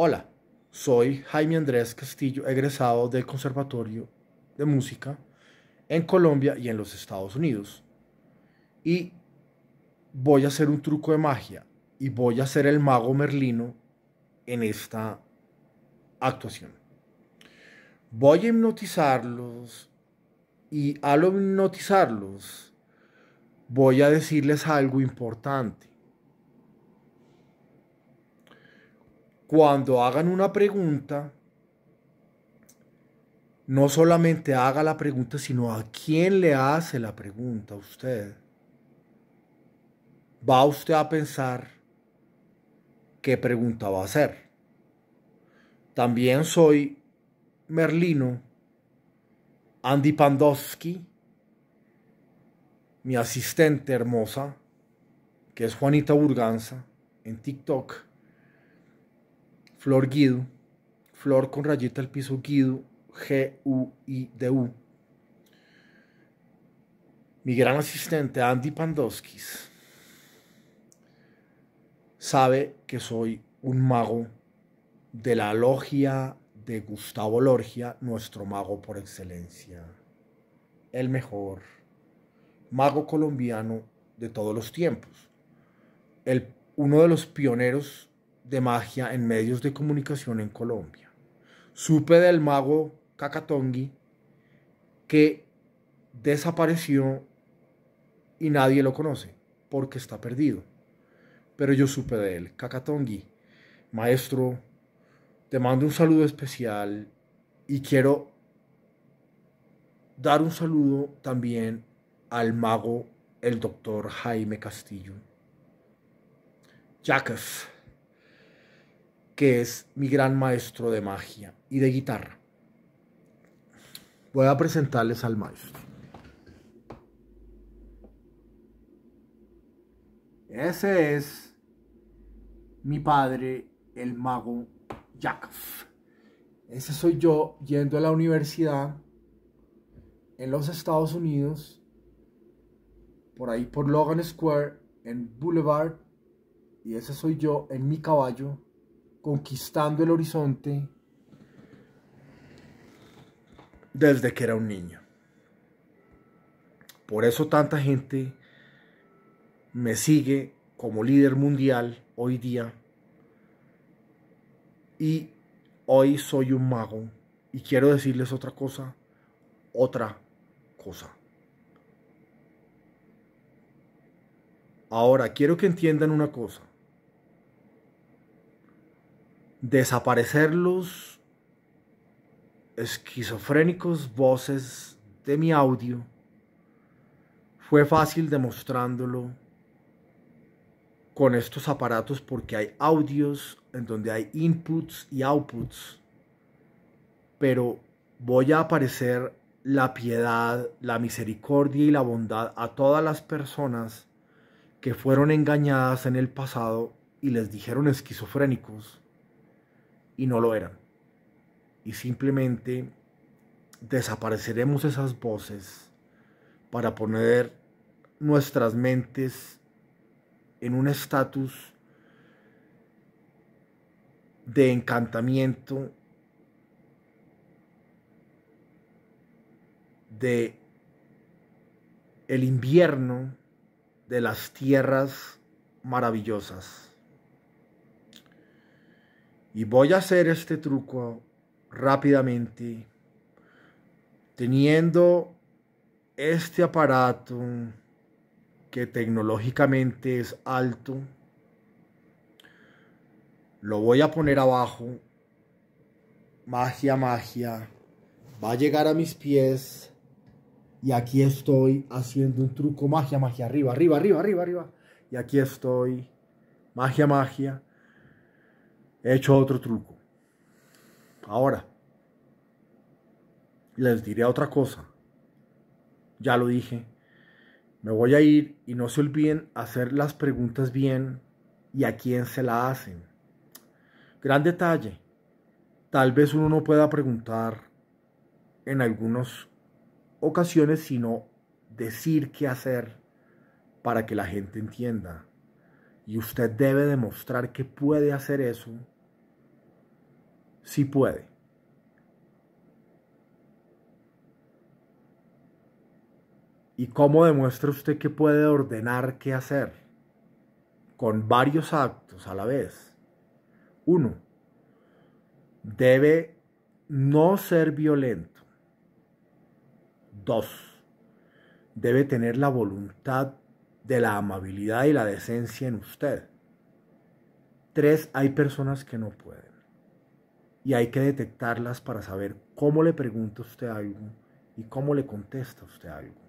Hola, soy Jaime Andrés Castillo, egresado del Conservatorio de Música en Colombia y en los Estados Unidos. Y voy a hacer un truco de magia y voy a ser el mago merlino en esta actuación. Voy a hipnotizarlos y al hipnotizarlos voy a decirles algo importante. cuando hagan una pregunta, no solamente haga la pregunta, sino a quién le hace la pregunta a usted. Va usted a pensar qué pregunta va a hacer. También soy Merlino, Andy Pandowski, mi asistente hermosa, que es Juanita Burganza, en TikTok Flor Guido, Flor con rayita al piso Guido, G-U-I-D-U. Mi gran asistente Andy Pandoskis sabe que soy un mago de la logia de Gustavo Lorgia, nuestro mago por excelencia, el mejor mago colombiano de todos los tiempos, el, uno de los pioneros de magia en medios de comunicación en Colombia. Supe del mago Cacatongi que desapareció y nadie lo conoce porque está perdido. Pero yo supe de él. Cacatongi, maestro, te mando un saludo especial y quiero dar un saludo también al mago, el doctor Jaime Castillo. Jacques que es mi gran maestro de magia y de guitarra. Voy a presentarles al maestro. Ese es mi padre, el mago Jacob. Ese soy yo yendo a la universidad en los Estados Unidos, por ahí por Logan Square, en Boulevard, y ese soy yo en mi caballo conquistando el horizonte desde que era un niño. Por eso tanta gente me sigue como líder mundial hoy día. Y hoy soy un mago. Y quiero decirles otra cosa, otra cosa. Ahora, quiero que entiendan una cosa desaparecer los esquizofrénicos voces de mi audio fue fácil demostrándolo con estos aparatos porque hay audios en donde hay inputs y outputs. Pero voy a aparecer la piedad, la misericordia y la bondad a todas las personas que fueron engañadas en el pasado y les dijeron esquizofrénicos y no lo eran. Y simplemente desapareceremos esas voces para poner nuestras mentes en un estatus de encantamiento, de el invierno de las tierras maravillosas. Y voy a hacer este truco rápidamente teniendo este aparato que tecnológicamente es alto. Lo voy a poner abajo. Magia, magia. Va a llegar a mis pies. Y aquí estoy haciendo un truco magia, magia. Arriba, arriba, arriba, arriba, arriba. Y aquí estoy. Magia, magia he hecho otro truco. Ahora, les diré otra cosa. Ya lo dije. Me voy a ir y no se olviden hacer las preguntas bien y a quién se la hacen. Gran detalle. Tal vez uno no pueda preguntar en algunas ocasiones, sino decir qué hacer para que la gente entienda y usted debe demostrar que puede hacer eso, si sí puede. ¿Y cómo demuestra usted que puede ordenar qué hacer? Con varios actos a la vez. Uno, debe no ser violento. Dos, debe tener la voluntad de la amabilidad y la decencia en usted. Tres, hay personas que no pueden. Y hay que detectarlas para saber cómo le pregunta usted algo y cómo le contesta usted algo.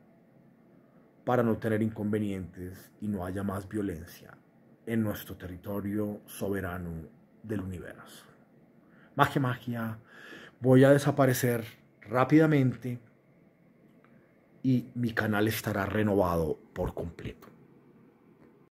Para no tener inconvenientes y no haya más violencia en nuestro territorio soberano del universo. Magia, magia. Voy a desaparecer rápidamente y mi canal estará renovado por completo.